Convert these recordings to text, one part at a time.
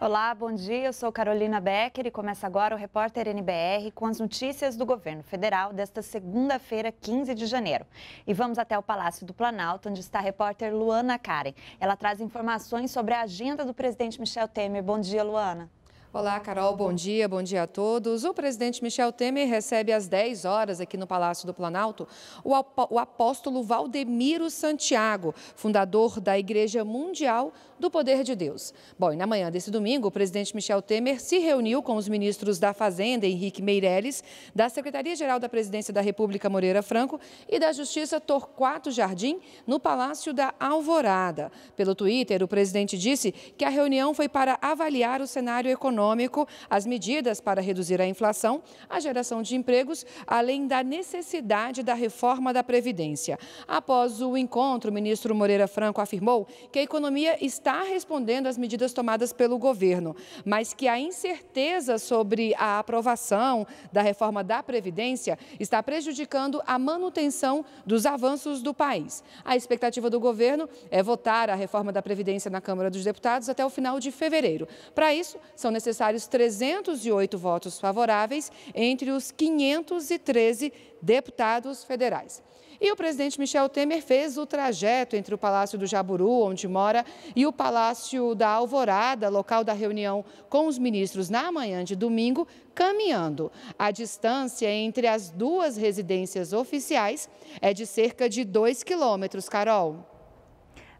Olá, bom dia. Eu sou Carolina Becker e começa agora o Repórter NBR com as notícias do governo federal desta segunda-feira, 15 de janeiro. E vamos até o Palácio do Planalto, onde está a repórter Luana Karen. Ela traz informações sobre a agenda do presidente Michel Temer. Bom dia, Luana. Olá, Carol, bom dia, bom dia a todos. O presidente Michel Temer recebe às 10 horas aqui no Palácio do Planalto o apóstolo Valdemiro Santiago, fundador da Igreja Mundial do Poder de Deus. Bom, e na manhã desse domingo, o presidente Michel Temer se reuniu com os ministros da Fazenda, Henrique Meirelles, da Secretaria-Geral da Presidência da República, Moreira Franco, e da Justiça, Torquato Jardim, no Palácio da Alvorada. Pelo Twitter, o presidente disse que a reunião foi para avaliar o cenário econômico econômico, as medidas para reduzir a inflação, a geração de empregos, além da necessidade da reforma da Previdência. Após o encontro, o ministro Moreira Franco afirmou que a economia está respondendo às medidas tomadas pelo governo, mas que a incerteza sobre a aprovação da reforma da Previdência está prejudicando a manutenção dos avanços do país. A expectativa do governo é votar a reforma da Previdência na Câmara dos Deputados até o final de fevereiro. Para isso, são necessários necessários 308 votos favoráveis entre os 513 deputados federais. E o presidente Michel Temer fez o trajeto entre o Palácio do Jaburu, onde mora, e o Palácio da Alvorada, local da reunião com os ministros na manhã de domingo, caminhando. A distância entre as duas residências oficiais é de cerca de 2 quilômetros, Carol.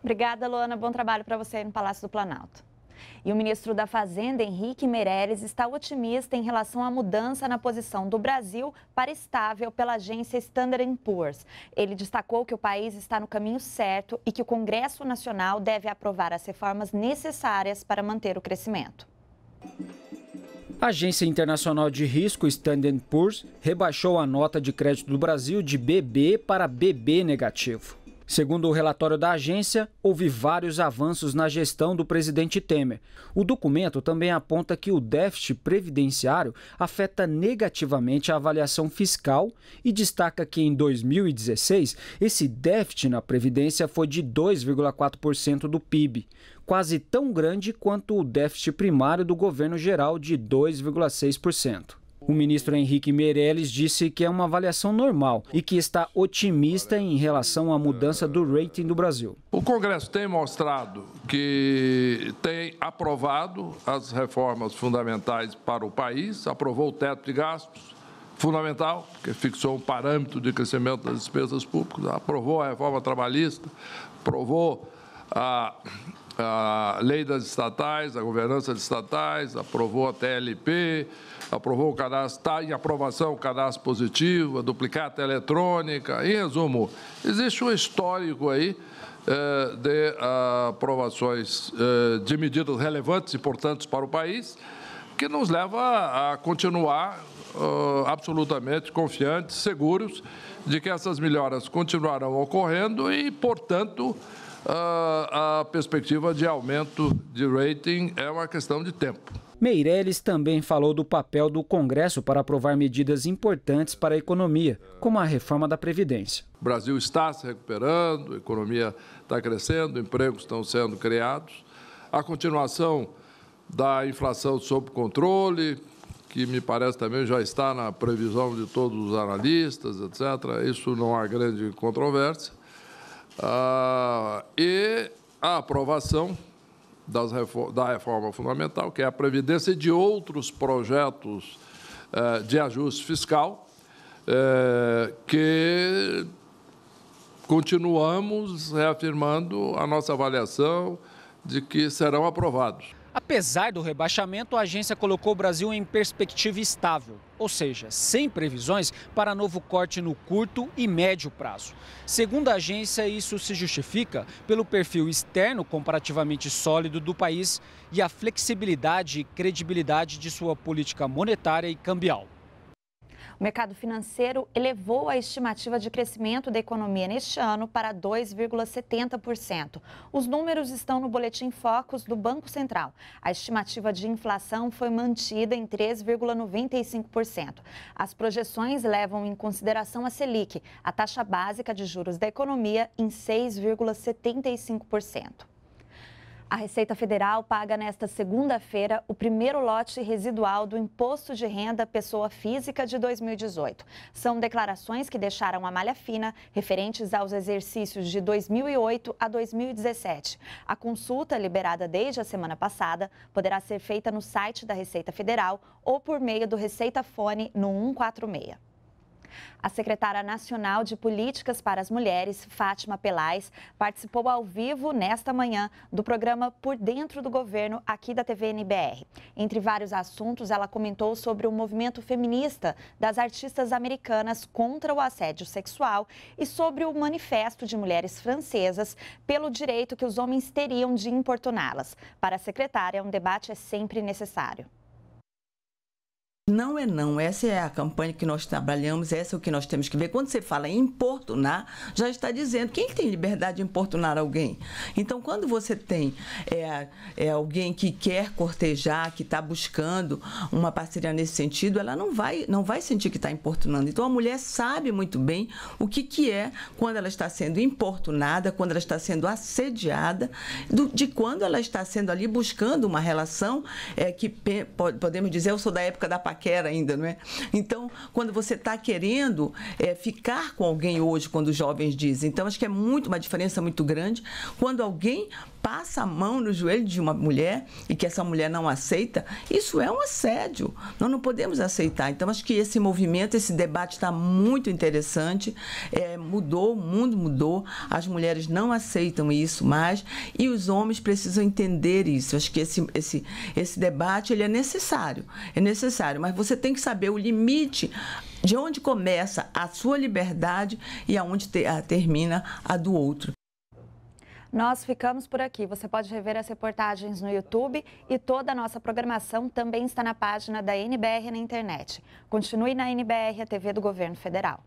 Obrigada, Luana. Bom trabalho para você aí no Palácio do Planalto. E o ministro da Fazenda, Henrique Meirelles, está otimista em relação à mudança na posição do Brasil para estável pela agência Standard Poor's. Ele destacou que o país está no caminho certo e que o Congresso Nacional deve aprovar as reformas necessárias para manter o crescimento. A Agência Internacional de Risco Standard Poor's rebaixou a nota de crédito do Brasil de BB para BB negativo. Segundo o relatório da agência, houve vários avanços na gestão do presidente Temer. O documento também aponta que o déficit previdenciário afeta negativamente a avaliação fiscal e destaca que em 2016 esse déficit na previdência foi de 2,4% do PIB, quase tão grande quanto o déficit primário do governo geral de 2,6%. O ministro Henrique Meirelles disse que é uma avaliação normal e que está otimista em relação à mudança do rating do Brasil. O Congresso tem mostrado que tem aprovado as reformas fundamentais para o país, aprovou o teto de gastos, fundamental, que fixou um parâmetro de crescimento das despesas públicas, aprovou a reforma trabalhista, aprovou a a lei das estatais, a governança de estatais, aprovou a TLP, aprovou o cadastro, está em aprovação o cadastro positivo, a duplicata eletrônica. Em resumo, existe um histórico aí eh, de aprovações eh, de medidas relevantes e importantes para o país, que nos leva a continuar ah, absolutamente confiantes, seguros de que essas melhoras continuarão ocorrendo e, portanto, ah, a perspectiva de aumento de rating é uma questão de tempo. Meirelles também falou do papel do Congresso para aprovar medidas importantes para a economia, como a reforma da Previdência. O Brasil está se recuperando, a economia está crescendo, empregos estão sendo criados. A continuação da inflação sob controle, que me parece também já está na previsão de todos os analistas, etc. Isso não há grande controvérsia. Ah, e a aprovação das, da reforma fundamental, que é a Previdência, e de outros projetos eh, de ajuste fiscal, eh, que continuamos reafirmando a nossa avaliação de que serão aprovados. Apesar do rebaixamento, a agência colocou o Brasil em perspectiva estável, ou seja, sem previsões para novo corte no curto e médio prazo. Segundo a agência, isso se justifica pelo perfil externo comparativamente sólido do país e a flexibilidade e credibilidade de sua política monetária e cambial. O mercado financeiro elevou a estimativa de crescimento da economia neste ano para 2,70%. Os números estão no boletim Focus do Banco Central. A estimativa de inflação foi mantida em 3,95%. As projeções levam em consideração a Selic, a taxa básica de juros da economia, em 6,75%. A Receita Federal paga nesta segunda-feira o primeiro lote residual do Imposto de Renda Pessoa Física de 2018. São declarações que deixaram a malha fina referentes aos exercícios de 2008 a 2017. A consulta, liberada desde a semana passada, poderá ser feita no site da Receita Federal ou por meio do Receita Fone no 146. A secretária nacional de Políticas para as Mulheres, Fátima Pelais, participou ao vivo nesta manhã do programa Por Dentro do Governo aqui da TV NBR. Entre vários assuntos, ela comentou sobre o movimento feminista das artistas americanas contra o assédio sexual e sobre o manifesto de mulheres francesas pelo direito que os homens teriam de importuná-las. Para a secretária, um debate é sempre necessário. Não é não, essa é a campanha que nós trabalhamos, essa é o que nós temos que ver. Quando você fala em importunar, já está dizendo quem tem liberdade de importunar alguém. Então, quando você tem é, é alguém que quer cortejar, que está buscando uma parceria nesse sentido, ela não vai, não vai sentir que está importunando. Então, a mulher sabe muito bem o que, que é quando ela está sendo importunada, quando ela está sendo assediada, do, de quando ela está sendo ali buscando uma relação é, que, podemos dizer, eu sou da época da paquera ainda, não é? Então, quando você está querendo é, ficar com alguém hoje, quando os jovens dizem, então acho que é muito uma diferença muito grande quando alguém passa a mão no joelho de uma mulher e que essa mulher não aceita, isso é um assédio. Nós não podemos aceitar. Então, acho que esse movimento, esse debate está muito interessante. É, mudou, o mundo mudou. As mulheres não aceitam isso mais e os homens precisam entender isso. Acho que esse, esse, esse debate ele é necessário. É necessário mas você tem que saber o limite de onde começa a sua liberdade e aonde te, a, ah, termina a do outro. Nós ficamos por aqui. Você pode rever as reportagens no YouTube e toda a nossa programação também está na página da NBR na internet. Continue na NBR, a TV do Governo Federal.